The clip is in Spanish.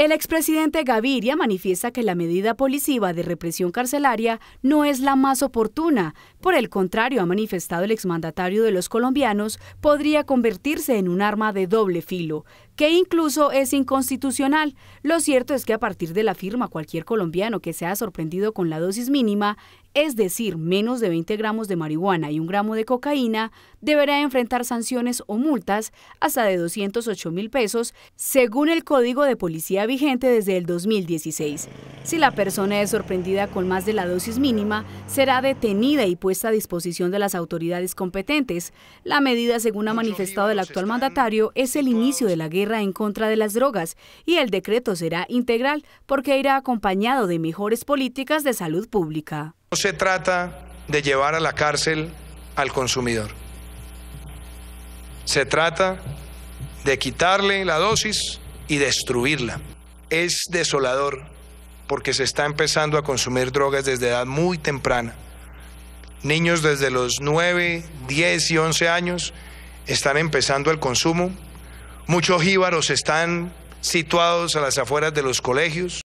El expresidente Gaviria manifiesta que la medida policiva de represión carcelaria no es la más oportuna. Por el contrario, ha manifestado el exmandatario de los colombianos, podría convertirse en un arma de doble filo que incluso es inconstitucional. Lo cierto es que a partir de la firma, cualquier colombiano que sea sorprendido con la dosis mínima, es decir, menos de 20 gramos de marihuana y un gramo de cocaína, deberá enfrentar sanciones o multas hasta de 208 mil pesos, según el Código de Policía vigente desde el 2016. Si la persona es sorprendida con más de la dosis mínima, será detenida y puesta a disposición de las autoridades competentes. La medida, según ha manifestado el actual mandatario, es el inicio de la guerra en contra de las drogas y el decreto será integral porque irá acompañado de mejores políticas de salud pública. No se trata de llevar a la cárcel al consumidor. Se trata de quitarle la dosis y destruirla. Es desolador porque se está empezando a consumir drogas desde edad muy temprana. Niños desde los 9, 10 y 11 años están empezando el consumo Muchos jíbaros están situados a las afueras de los colegios.